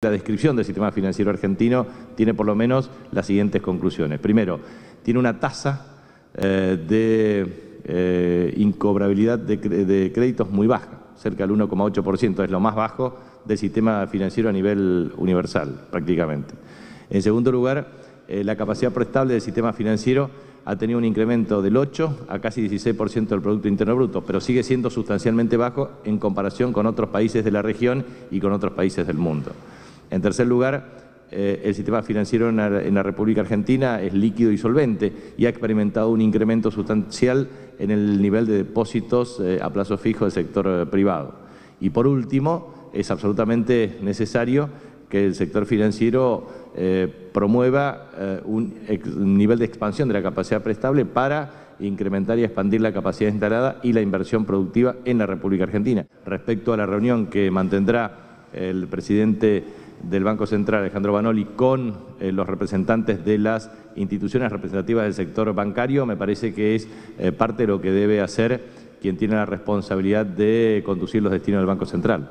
La descripción del sistema financiero argentino tiene por lo menos las siguientes conclusiones. Primero, tiene una tasa eh, de eh, incobrabilidad de, créditos muy baja, cerca del 1,8%, es lo más bajo del sistema financiero a nivel universal prácticamente. En segundo lugar, eh, la capacidad prestable del sistema financiero ha tenido un incremento del 8 a casi 16% del Producto Interno Bruto, pero sigue siendo sustancialmente bajo en comparación con otros países de la región y con otros países del mundo. En tercer lugar, eh, el sistema financiero en la, República Argentina es líquido y solvente y ha experimentado un incremento sustancial en el nivel de depósitos eh, a plazo fijo del sector eh, privado. Y por último, es absolutamente necesario que el sector financiero promueva un, nivel de expansión de la capacidad prestable para incrementar y expandir la capacidad instalada y la inversión productiva en la República Argentina. Respecto a la reunión que mantendrá el presidente del Banco Central, Alejandro Banoli, con eh, los representantes de las instituciones representativas del sector bancario, me parece que es eh, parte de lo que debe hacer quien tiene la responsabilidad de conducir los destinos del Banco Central.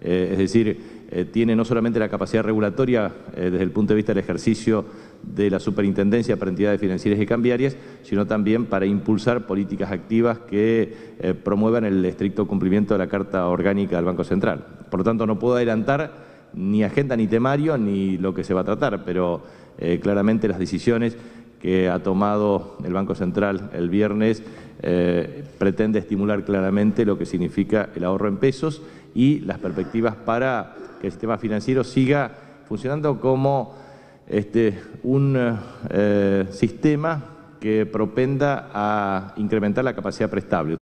Eh, es decir, tiene no solamente la capacidad regulatoria desde el punto de vista del ejercicio de la superintendencia para entidades financieras y cambiarias, sino también para impulsar políticas activas que promuevan el estricto cumplimiento de la Carta Orgánica del Banco Central. Por lo tanto, no puedo adelantar ni agenda ni temario ni lo que se va a tratar, pero eh, claramente las decisiones que ha tomado el Banco Central el viernes eh, pretende estimular claramente lo que significa el ahorro en pesos y las perspectivas para que el sistema financiero siga funcionando como este, un eh, sistema que propenda a incrementar la capacidad prestable.